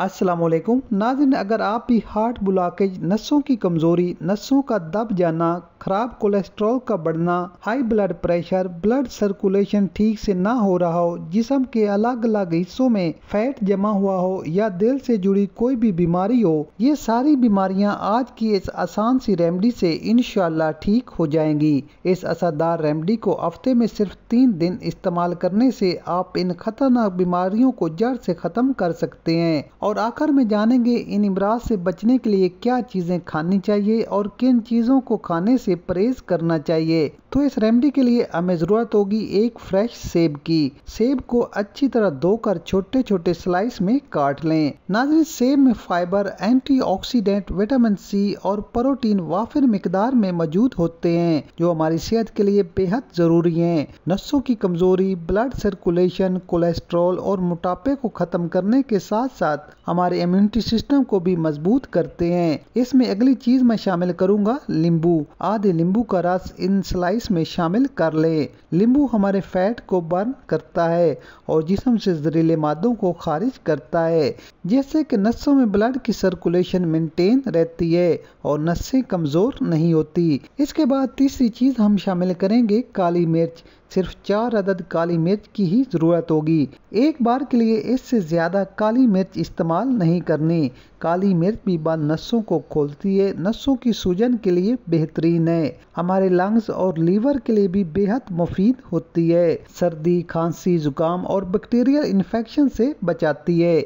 असलकुम नाजिन अगर आप भी हार्ट ब्लॉकेज नसों की कमज़ोरी नसों का दब जाना खराब कोलेस्ट्रॉल का बढ़ना high blood pressure blood circulation ठीक से ना हो रहा हो जिसम के अलग अलग हिस्सों में फैट जमा हुआ हो या दिल से जुड़ी कोई भी बीमारी हो ये सारी बीमारियां आज की इस आसान सी रेमडी से इन ठीक हो जाएंगी इस असरदार रेमडी को हफ्ते में सिर्फ तीन दिन इस्तेमाल करने से आप इन खतरनाक बीमारियों को जड़ से ख़त्म कर सकते हैं और आखिर में जानेंगे इन इमराज से बचने के लिए क्या चीज़ें खानी चाहिए और किन चीज़ों को खाने से परहेज करना चाहिए तो इस रेमेडी के लिए हमें ज़रूरत होगी एक फ्रेश सेब की सेब को अच्छी तरह धोकर छोटे छोटे स्लाइस में काट लें नाजरी सेब में फाइबर एंटीऑक्सीडेंट विटामिन सी और प्रोटीन वाफिर मकदार में मौजूद होते हैं जो हमारी सेहत के लिए बेहद ज़रूरी हैं नसों की कमज़ोरी ब्लड सर्कुलेशन कोलेस्ट्रॉल और मोटापे को ख़त्म करने के साथ साथ हमारे इम्यूनिटी सिस्टम को भी मजबूत करते हैं इसमें अगली चीज़ मैं शामिल करूँगा नींबू आधे नींबू का रस इन स्लाइस में शामिल कर लें लींबू हमारे फैट को बर्न करता है और जिसम से जहरीले मादों को खारिज करता है जैसे कि नसों में ब्लड की सर्कुलेशन मेंटेन रहती है और नसें कमज़ोर नहीं होती इसके बाद तीसरी चीज़ हम शामिल करेंगे काली मिर्च सिर्फ चार अदद काली मिर्च की ही ज़रूरत होगी एक बार के लिए इससे ज़्यादा काली मिर्च इस्तेमाल नहीं करनी काली मिर्च भी बाद नसों को खोलती है नसों की सूजन के लिए बेहतरीन है हमारे लंग्स और लीवर के लिए भी बेहद मुफीद होती है सर्दी खांसी जुकाम और बैक्टीरियल इन्फेक्शन से बचाती है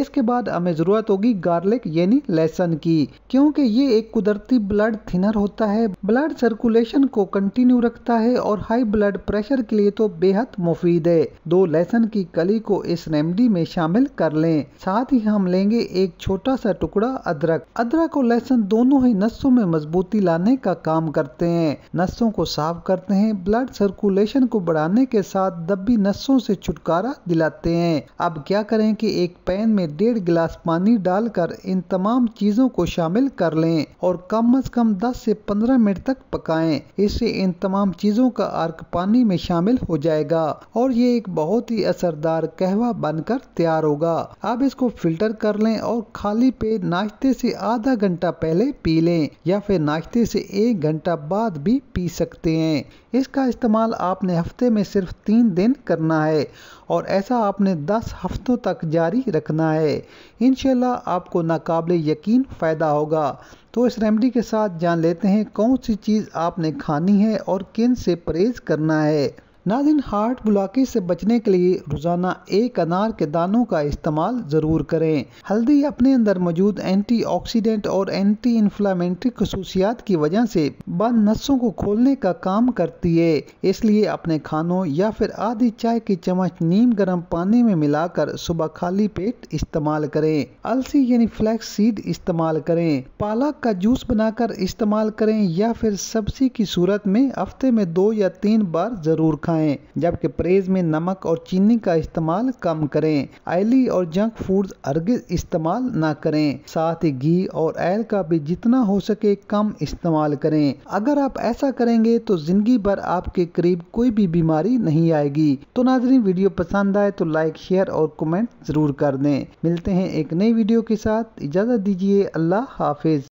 इसके बाद हमें ज़रूरत होगी गार्लिक यानी लहसुन की क्योंकि ये एक कुदरती ब्लड थिनर होता है ब्लड सर्कुलेशन को कंटिन्यू रखता है और हाई ब्लड प्रेशर प्रेशर के लिए तो बेहद मुफीद है दो लहसन की कली को इस रेमडी में शामिल कर लें साथ ही हम लेंगे एक छोटा सा टुकड़ा अदरक अदरक और लहसुन दोनों ही नसों में मजबूती लाने का काम करते हैं नसों को साफ करते हैं ब्लड सर्कुलेशन को बढ़ाने के साथ दबी नसों से छुटकारा दिलाते हैं अब क्या करें कि एक पैन में डेढ़ गिलास पानी डालकर इन तमाम चीजों को शामिल कर लें और कम अज कम 10 से 15 मिनट तक पकाएं इससे इन तमाम चीजों का अर्क पानी में में शामिल हो जाएगा और ये एक बहुत ही असरदार कहवा बनकर तैयार होगा आप इसको फिल्टर कर लें और खाली पेट नाश्ते से आधा घंटा पहले पी लें या फिर नाश्ते से एक घंटा बाद भी पी सकते हैं इसका इस्तेमाल आपने हफ्ते में सिर्फ तीन दिन करना है और ऐसा आपने दस हफ्तों तक जारी रखना है इनशाला आपको नाकाबले यकीन फ़ायदा होगा तो इस रेमडी के साथ जान लेते हैं कौन सी चीज़ आपने खानी है और किन से परहेज़ करना है नाजिन हार्ट बुलाकी से बचने के लिए रोज़ाना एक अनार के दानों का इस्तेमाल ज़रूर करें हल्दी अपने अंदर मौजूद एंटीऑक्सीडेंट और एंटी इन्फ्लामेंट्री खसूसियात की वजह से बंद नसों को खोलने का काम करती है इसलिए अपने खानों या फिर आधी चाय की चम्मच नीम गर्म पानी में मिलाकर सुबह खाली पेट इस्तेमाल करें अलसी यानी फ्लैक्स सीड इस्तेमाल करें पालक का जूस बनाकर इस्तेमाल करें या फिर सब्जी की सूरत में हफ्ते में दो या तीन बार ज़रूर खाएं खाएं जबकि परहेज में नमक और चीनी का इस्तेमाल कम करें आयली और जंक फूड अर्गिज इस्तेमाल ना करें साथ ही घी और ऐल का भी जितना हो सके कम इस्तेमाल करें अगर आप ऐसा करेंगे तो जिंदगी भर आपके करीब कोई भी बीमारी नहीं आएगी तो नाजरीन वीडियो पसंद आए तो लाइक शेयर और कमेंट जरूर कर दें मिलते हैं एक नई वीडियो के साथ इजाज़त दीजिए अल्लाह हाफिज